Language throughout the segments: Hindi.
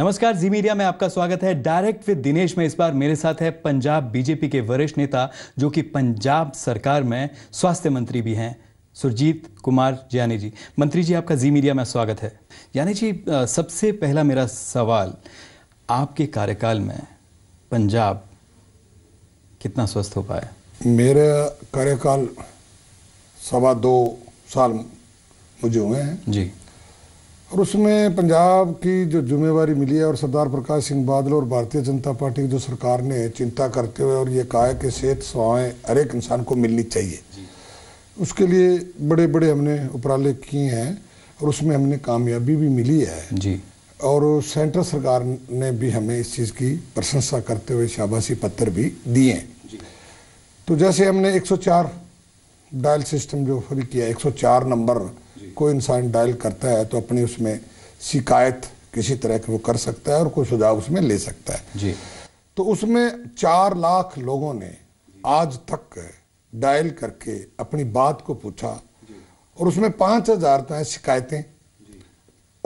नमस्कार जी मीडिया में आपका स्वागत है डायरेक्ट विद दिनेश में इस बार मेरे साथ है पंजाब बीजेपी के वरिष्ठ नेता जो कि पंजाब सरकार में स्वास्थ्य मंत्री भी हैं सुरजीत कुमार जानी जी मंत्री जी आपका जी मीडिया में स्वागत है यानी जी सबसे पहला मेरा सवाल आपके कार्यकाल में पंजाब कितना स्वस्थ हो पाया मेरा कार्यकाल सवा दो साल मुझे हुए हैं जी और उसमें पंजाब की जो जिम्मेवारी मिली है और सरदार प्रकाश सिंह बादल और भारतीय जनता पार्टी की जो सरकार ने चिंता करते हुए और ये कहा है कि सेहत सेवाएँ हर एक इंसान को मिलनी चाहिए उसके लिए बड़े बड़े हमने उपराले किए हैं और उसमें हमने कामयाबी भी मिली है जी और सेंट्रल सरकार ने भी हमें इस चीज़ की प्रशंसा करते हुए शाबाशी पत्र भी दिए हैं तो जैसे हमने 104 डायल सिस्टम जो फ्री किया 104 नंबर कोई इंसान डायल करता है तो अपनी उसमें शिकायत किसी तरह की वो कर सकता है और कोई सुझाव उसमें ले सकता है जी तो उसमें चार लाख लोगों ने आज तक डायल करके अपनी बात को पूछा और उसमें पाँच हज़ार तो हैं शिकायतें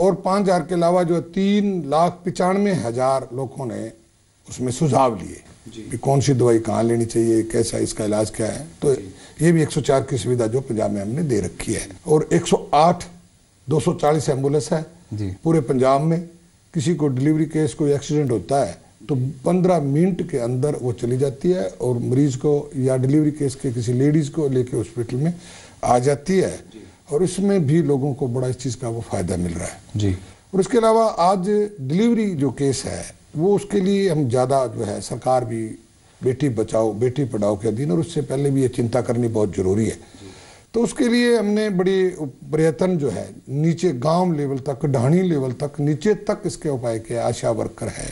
और पाँच हज़ार के अलावा जो तीन लाख पचानवे हज़ार लोगों ने उसमें सुझाव लिए कि कौन सी दवाई कहाँ लेनी चाहिए कैसा इसका इलाज क्या है तो ये भी 104 की सुविधा जो पंजाब में हमने दे रखी है और 108 240 एम्बुलेंस है पूरे पंजाब में किसी को डिलीवरी केस कोई एक्सीडेंट होता है तो 15 मिनट के अंदर वो चली जाती है और मरीज को या डिलीवरी केस के किसी लेडीज को लेके हॉस्पिटल में आ जाती है और इसमें भी लोगों को बड़ा इस चीज़ का वो फायदा मिल रहा है जी और इसके अलावा आज डिलीवरी जो केस है वो उसके लिए हम ज़्यादा जो है सरकार भी बेटी बचाओ बेटी पढ़ाओ के अधीन और उससे पहले भी ये चिंता करनी बहुत ज़रूरी है तो उसके लिए हमने बड़ी प्रयत्न जो है नीचे गांव लेवल तक ढाणी लेवल तक नीचे तक इसके उपाय के आशा वर्कर है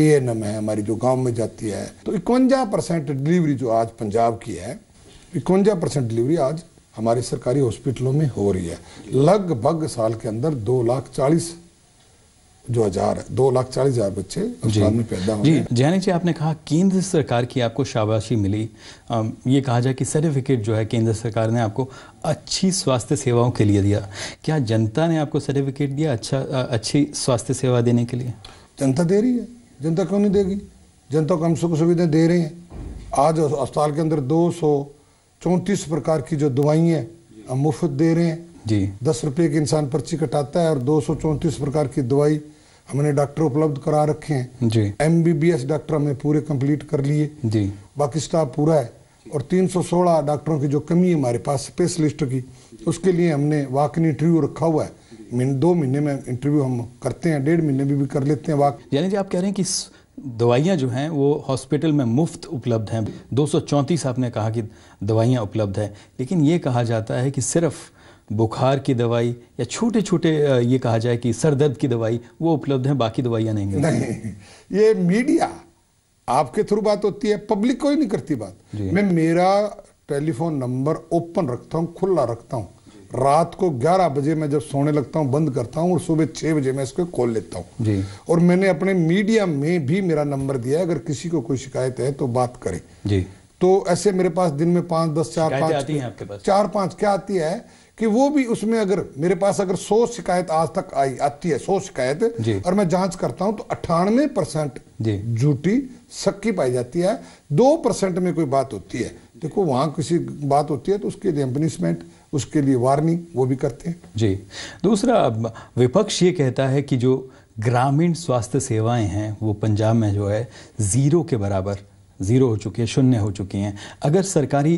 ए एन एम है हमारी जो गांव में जाती है तो इक्वंजा परसेंट डिलीवरी जो आज पंजाब की है इक्वंजा परसेंट डिलीवरी आज हमारे सरकारी हॉस्पिटलों में हो रही है लगभग साल के अंदर दो लाख चालीस जो हजार है दो लाख चालीस हजार बच्चे अफगान जी जयानी जी आपने कहा केंद्र सरकार की आपको शाबाशी मिली आ, ये कहा जाए कि सर्टिफिकेट जो है केंद्र सरकार ने आपको अच्छी स्वास्थ्य सेवाओं के लिए दिया क्या जनता ने आपको सर्टिफिकेट दिया अच्छा अच्छी स्वास्थ्य सेवा देने के लिए जनता दे रही है जनता क्यों नहीं देगी जनता को हम सुख सुविधाएं दे रहे हैं आज अस्पताल के अंदर दो सौ चौंतीस प्रकार की जो दवाई हैं हम मुफ्त दे रहे हैं जी दस रुपये के इंसान पर्ची कटाता है और दो सौ चौंतीस प्रकार की दवाई हमने डॉक्टर उपलब्ध करा रखे हैं जी M B B S doctor हमने पूरे कंप्लीट कर लिए जी बाकी स्टाफ पूरा है और 316 डॉक्टरों की जो कमी है हमारे पास स्पेशलिस्ट की उसके लिए हमने वाकन इंटरव्यू रखा हुआ है मिन, दो महीने में इंटरव्यू हम करते हैं डेढ़ महीने भी, भी कर लेते हैं वाक यानी जी आप कह रहे हैं कि दवाइयाँ जो हैं वो हॉस्पिटल में मुफ्त उपलब्ध हैं दो आपने कहा कि दवाइयाँ उपलब्ध हैं लेकिन ये कहा जाता है कि सिर्फ़ बुखार की दवाई या छोटे छोटे ये कहा जाए कि सर दर्द की दवाई वो उपलब्ध है बाकी दवाइयाँ नहीं मिलती नहीं ये मीडिया आपके थ्रू बात होती है पब्लिक को ही नहीं करती बात मैं मेरा टेलीफोन नंबर ओपन रखता हूँ खुला रखता हूँ रात को 11 बजे मैं जब सोने लगता हूँ बंद करता हूँ और सुबह 6 बजे मैं इसको खोल लेता हूँ और मैंने अपने मीडिया में भी मेरा नंबर दिया है अगर किसी को कोई शिकायत है तो बात करें जी तो ऐसे मेरे पास दिन में पांच दस चार पाँच आती आपके पास चार पांच क्या आती है कि वो भी उसमें अगर मेरे पास अगर सौ शिकायत आज तक आई आती है सौ शिकायत और मैं जांच करता हूं तो अट्ठानवे परसेंट झूठी सक्की पाई जाती है दो परसेंट में कोई बात होती है देखो वहां किसी बात होती है तो उसके लिए एम्पनिशमेंट उसके लिए वार्निंग वो भी करते हैं जी दूसरा विपक्ष ये कहता है कि जो ग्रामीण स्वास्थ्य सेवाएं हैं वो पंजाब में जो है ज़ीरो के बराबर ज़ीरो हो चुकी है शून्य हो चुकी हैं अगर सरकारी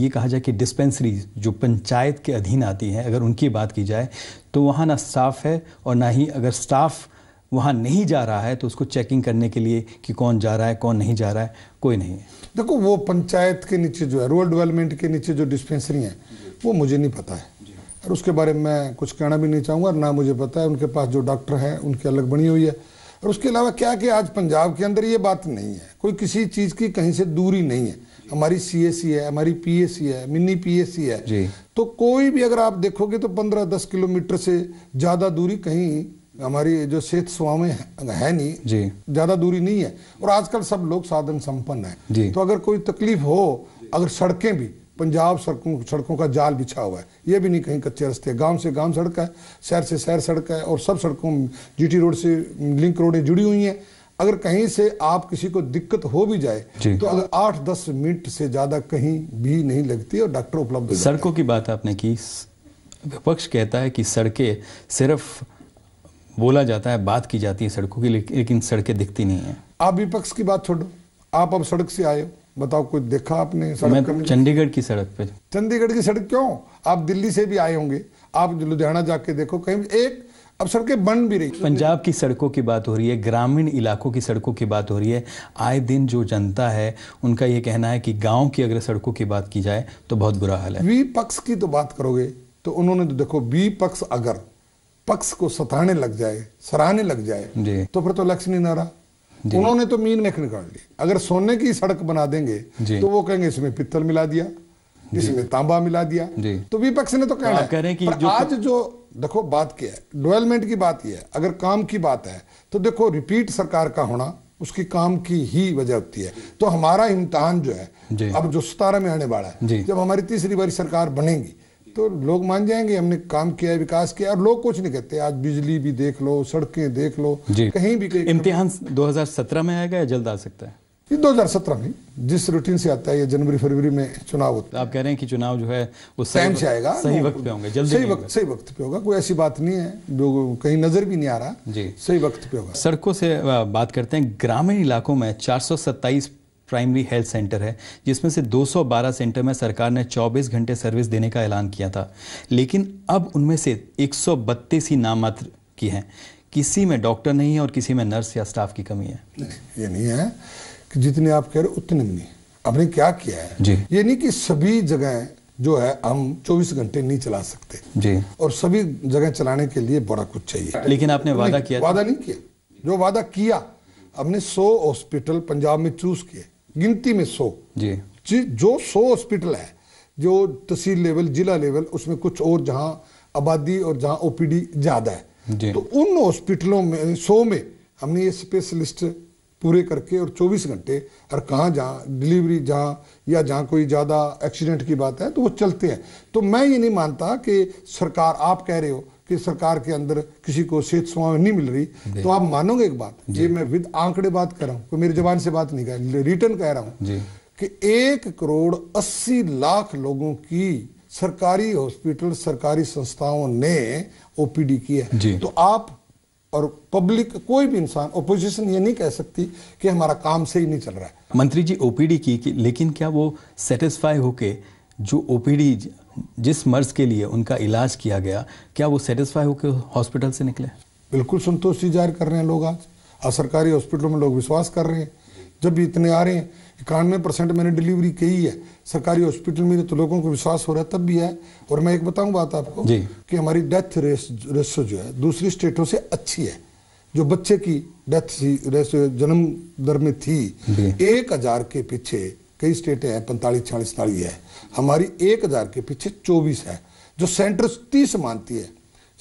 ये कहा जाए कि डिस्पेंसरी जो पंचायत के अधीन आती हैं अगर उनकी बात की जाए तो वहाँ ना स्टाफ है और ना ही अगर स्टाफ वहाँ नहीं जा रहा है तो उसको चेकिंग करने के लिए कि कौन जा रहा है कौन नहीं जा रहा है कोई नहीं है देखो वो पंचायत के नीचे जो है रूरल डेवलपमेंट के नीचे जो डिस्पेंसरी हैं वो मुझे नहीं पता है और उसके बारे में मैं कुछ कहना भी नहीं चाहूँगा ना मुझे पता है उनके पास जो डॉक्टर हैं उनकी अलग बनी हुई है और उसके अलावा क्या कि आज पंजाब के अंदर ये बात नहीं है कोई किसी चीज़ की कहीं से दूरी नहीं है हमारी सी एस सी है हमारी पी एस सी है मिनी पी एस सी है तो कोई भी अगर आप देखोगे तो पंद्रह दस किलोमीटर से ज़्यादा दूरी कहीं हमारी जो सेहत में है नहीं जी ज़्यादा दूरी नहीं है और आजकल सब लोग साधन संपन्न है तो अगर कोई तकलीफ हो अगर सड़कें भी पंजाब सड़कों सड़कों का जाल बिछा हुआ है ये भी नहीं कहीं कच्चे रास्ते गांव से गांव सड़क है शहर से शहर सड़क है और सब सड़कों जीटी रोड से लिंक रोडें जुड़ी हुई हैं अगर कहीं से आप किसी को दिक्कत हो भी जाए तो अगर आठ दस मिनट से ज्यादा कहीं भी नहीं लगती और डॉक्टर उपलब्ध सड़कों की बात आपने की विपक्ष कहता है कि सड़कें सिर्फ बोला जाता है बात की जाती है सड़कों की लेकिन सड़कें दिखती नहीं है आप विपक्ष की बात छोड़ो आप अब सड़क से आए हो बताओ कुछ देखा आपने सड़क चंडीगढ़ की सड़क पे चंडीगढ़ की सड़क क्यों आप दिल्ली से भी आए होंगे आप लुधियाना जाके देखो कहीं एक अब सड़कें बन भी रही पंजाब की सड़कों की बात हो रही है ग्रामीण इलाकों की सड़कों की बात हो रही है आए दिन जो जनता है उनका ये कहना है कि गांव की अगर सड़कों की बात की जाए तो बहुत बुरा हाल है विपक्ष की तो बात करोगे तो उन्होंने तो देखो विपक्ष अगर पक्ष को सताने लग जाए सराहने लग जाए तो फिर तो इलेक्शन ही ना रहा उन्होंने तो मीन मेख निकाल ली अगर सोने की सड़क बना देंगे तो वो कहेंगे इसमें पित्तल मिला दिया इसमें तांबा मिला दिया तो विपक्ष ने तो कहना कि जो आज जो देखो बात क्या है डेवलपमेंट की बात यह है अगर काम की बात है तो देखो रिपीट सरकार का होना उसकी काम की ही वजह होती है तो हमारा इम्तहान जो है अब जो सतारा में आने वाला है जब हमारी तीसरी बारी सरकार बनेगी तो लोग मान जाएंगे हमने काम किया विकास किया और लोग कुछ नहीं कहते आज बिजली भी देख लो सड़कें देख लो कहीं भी इम्तिहान 2017 में आएगा या जल्द आ सकता है ये 2017 में जिस रूटीन से आता है ये जनवरी फरवरी में चुनाव होता है आप कह रहे हैं कि चुनाव जो है वो से आएगा सही वक्त पे होंगे जल्दी सही वक्त सही वक्त पे होगा कोई ऐसी बात नहीं है लोग कहीं नजर भी नहीं आ रहा जी सही वक्त पे होगा सड़कों से बात करते हैं ग्रामीण इलाकों में चार प्राइमरी हेल्थ सेंटर है जिसमें से 212 सेंटर में सरकार ने 24 घंटे सर्विस देने का ऐलान किया था लेकिन अब उनमें से एक ही मात्र की हैं किसी में डॉक्टर नहीं है और किसी में नर्स या स्टाफ की कमी है ये नहीं है कि जितने आप कह रहे उतने नहीं आपने क्या किया है जी ये नहीं कि सभी जगह जो है हम 24 घंटे नहीं चला सकते जी और सभी जगह चलाने के लिए बड़ा कुछ चाहिए लेकिन आपने वादा किया वादा नहीं किया जो वादा किया हमने 100 हॉस्पिटल पंजाब में चूज किए गिनती में सौ जी जो सौ हॉस्पिटल है जो तहसील लेवल जिला लेवल उसमें कुछ और जहाँ आबादी और जहाँ ओपीडी ज़्यादा है तो उन हॉस्पिटलों में सौ में हमने ये स्पेशलिस्ट पूरे करके और 24 घंटे और कहाँ जहाँ डिलीवरी जहाँ या जहाँ कोई ज़्यादा एक्सीडेंट की बात है तो वो चलते हैं तो मैं ये नहीं मानता कि सरकार आप कह रहे हो कि सरकार के अंदर किसी को सेहत सेवाएं नहीं मिल रही तो आप मानोगे एक बात ये मैं विद आंकड़े बात कर रहा हूँ कोई मेरी जबान से बात नहीं कर रिटर्न कह रहा हूँ कि एक करोड़ अस्सी लाख लोगों की सरकारी हॉस्पिटल सरकारी संस्थाओं ने ओपीडी की है तो आप और पब्लिक कोई भी इंसान ओपोजिशन ये नहीं कह सकती कि हमारा काम से ही नहीं चल रहा है मंत्री जी ओपीडी की कि, लेकिन क्या वो सेटिस्फाई होके जो ओ जिस मर्ज के लिए उनका इलाज किया गया क्या वो सेटिस्फाई होकर हॉस्पिटल से निकले बिल्कुल संतोष जी जाहिर कर रहे हैं लोग आज आज सरकारी हॉस्पिटलों में लोग विश्वास कर रहे हैं जब भी इतने आ रहे हैं इक्यानवे परसेंट मैंने डिलीवरी की है सरकारी हॉस्पिटल में तो लोगों को विश्वास हो रहा है तब भी है और मैं एक बताऊं बात आपको कि हमारी डेथ रेसो जो है दूसरी स्टेटों से अच्छी है जो बच्चे की डेथ जन्म दर में थी एक हजार के पीछे कई स्टेटें हैं पैंतालीस चालीस ताली है हमारी एक हज़ार के पीछे चौबीस है जो सेंटर तीस मानती है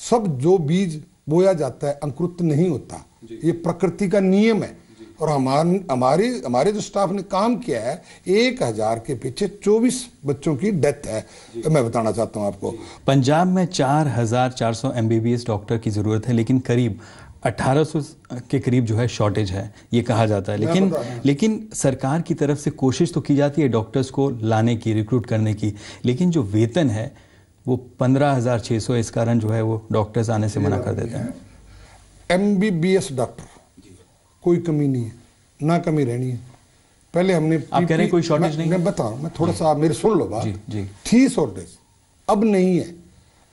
सब जो बीज बोया जाता है अंकुरित नहीं होता ये प्रकृति का नियम है और हमार हमारे हमारे जो स्टाफ ने काम किया है एक हजार के पीछे चौबीस बच्चों की डेथ है तो मैं बताना चाहता हूं आपको पंजाब में चार हजार चार सौ एम डॉक्टर की ज़रूरत है लेकिन करीब 1800 के करीब जो है शॉर्टेज है ये कहा जाता है लेकिन लेकिन सरकार की तरफ से कोशिश तो की जाती है डॉक्टर्स को लाने की रिक्रूट करने की लेकिन जो वेतन है वो पंद्रह हज़ार छः सौ इस कारण जो है वो डॉक्टर्स आने से मना कर देते हैं M B B S doctor कोई कमी नहीं है ना कमी रहनी है पहले हमने आप कह रहे हैं कोई शॉर्टेज नहीं मैं बता रहा मैं थोड़ा सा मेरे सुन लो बात जी, जी। थी शॉर्टेज अब नहीं है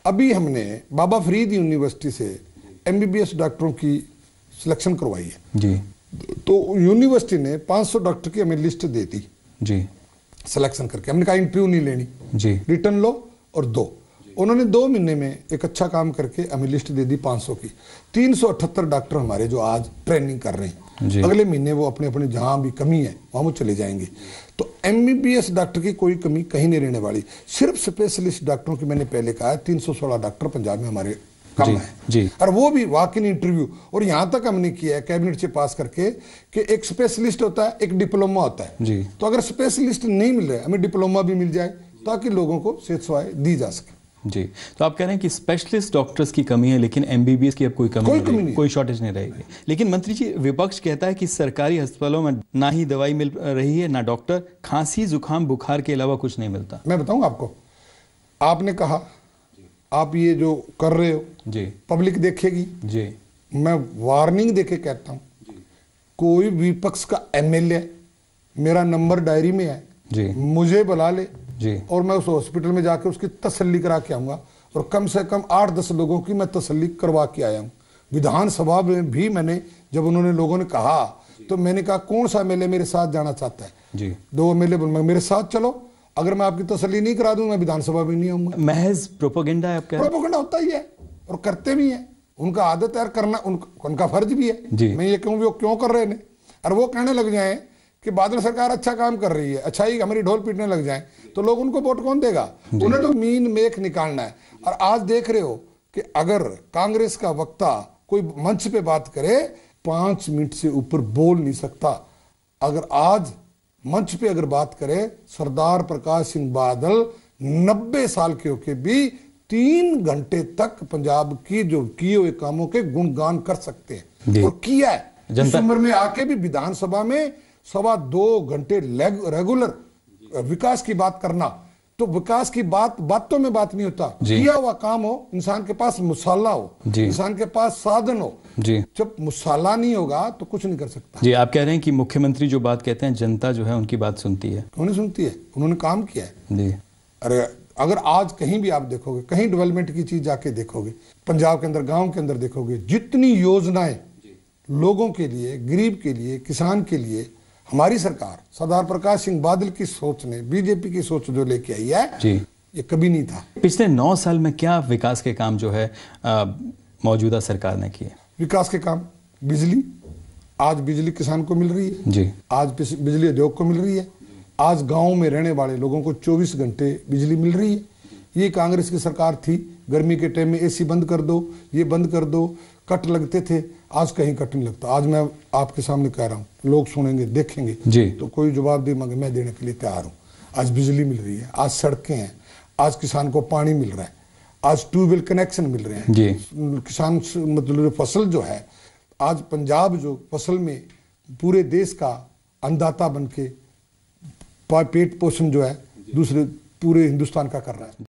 अभी हमने बाबा फरीद यूनिवर्सिटी से एमबीबीएस डॉक्टरों की सिलेक्शन करवाई है जी तो यूनिवर्सिटी ने 500 डॉक्टर की हमें लिस्ट दे दी जी सिलेक्शन करके हमने कहा इंटरव्यू नहीं लेनी जी रिटर्न लो और दो उन्होंने दो महीने में एक अच्छा काम करके हमें लिस्ट दे दी 500 की 378 डॉक्टर हमारे जो आज ट्रेनिंग कर रहे हैं अगले महीने वो अपने अपने जहां भी कमी है वहां वो चले जाएंगे तो एमबीबीएस डॉक्टर की कोई कमी कहीं नहीं रहने वाली सिर्फ स्पेशलिस्ट डॉक्टरों की मैंने पहले कहा है तीन डॉक्टर पंजाब में हमारे कम जी, है जी और वो भी वाक इन इंटरव्यू और यहां तक हमने किया है कैबिनेट से पास करके कि एक स्पेशलिस्ट होता है एक डिप्लोमा होता है जी तो अगर स्पेशलिस्ट नहीं मिल रहा है हमें डिप्लोमा भी मिल जाए ताकि लोगों को सेहत सेवाएं दी जा सके जी तो आप कह रहे हैं कि स्पेशलिस्ट डॉक्टर्स की कमी है लेकिन एमबीबीएस की अब कोई कमी कोई नहीं, नहीं कोई शॉर्टेज नहीं रहेगी लेकिन मंत्री जी विपक्ष कहता है कि सरकारी अस्पतालों में ना ही दवाई मिल रही है ना डॉक्टर खांसी जुकाम बुखार के अलावा कुछ नहीं मिलता मैं बताऊं आपको आपने कहा आप ये जो कर रहे हो जी पब्लिक देखेगी जी मैं वार्निंग देके कहता हूँ कोई विपक्ष का एमएलए मेरा नंबर डायरी में है जी मुझे बुला ले जी और मैं उस हॉस्पिटल में जाकर उसकी तसल्ली करा के आऊंगा और कम से कम आठ दस लोगों की मैं तसल्ली करवा के आया हूँ विधानसभा में भी मैंने जब उन्होंने लोगों ने कहा तो मैंने कहा कौन सा एमएलए मेरे साथ जाना चाहता है जी दो एमएलए मेरे साथ चलो अगर मैं आपकी तसली नहीं करा दूं मैं विधानसभा में नहीं आऊंगा महज प्रोपोगेंडा है आपका प्रोपोगेंडा होता ही है और करते भी हैं उनका आदत है करना उन, उनका फर्ज भी है जी। मैं ये कहूँ वो क्यों कर रहे हैं और वो कहने लग जाए कि बादल सरकार अच्छा काम कर रही है अच्छा ही हमारी ढोल पीटने लग जाए तो लोग उनको वोट कौन देगा उन्हें तो मीन मेख निकालना है और आज देख रहे हो कि अगर कांग्रेस का वक्ता कोई मंच पे बात करे पांच मिनट से ऊपर बोल नहीं सकता अगर आज मंच पे अगर बात करें सरदार प्रकाश सिंह बादल 90 साल के होके भी तीन घंटे तक पंजाब की जो किए हुए कामों के गुणगान कर सकते हैं और किया है दिसंबर उम्र में आके भी विधानसभा में सवा दो घंटे रेगुलर विकास की बात करना तो विकास की बात बातों में बात नहीं होता किया हुआ काम हो इंसान के पास मुसाला हो इंसान के पास साधन हो जी जब मुसाला नहीं होगा तो कुछ नहीं कर सकता जी आप कह रहे हैं कि मुख्यमंत्री जो बात कहते हैं जनता जो है उनकी बात सुनती है उन्हें सुनती है उन्होंने काम किया है जी अरे अगर आज कहीं भी आप देखोगे कहीं डेवलपमेंट की चीज जाके देखोगे पंजाब के अंदर गाँव के अंदर देखोगे जितनी योजनाएं लोगों के लिए गरीब के लिए किसान के लिए हमारी सरकार सरदार प्रकाश सिंह बादल की सोच ने बीजेपी की सोच जो लेके आई है जी ये कभी नहीं था पिछले नौ साल में क्या विकास के काम जो है मौजूदा सरकार ने किए विकास के काम बिजली आज बिजली किसान को मिल रही है जी आज बिजली उद्योग को मिल रही है आज गाँव में रहने वाले लोगों को चौबीस घंटे बिजली मिल रही है ये कांग्रेस की सरकार थी गर्मी के टाइम में एसी बंद कर दो ये बंद कर दो कट लगते थे आज कहीं कठिन लगता आज मैं आपके सामने कह रहा हूँ लोग सुनेंगे देखेंगे जी तो कोई जवाब दे मांगे मैं देने के लिए तैयार हूँ आज बिजली मिल रही है आज सड़कें हैं आज किसान को पानी मिल रहा है आज ट्यूबवेल कनेक्शन मिल रहे हैं जी किसान मतलब जो फसल जो है आज पंजाब जो फसल में पूरे देश का अन्नदाता बन के पेट पोषण जो है दूसरे पूरे हिंदुस्तान का कर रहा है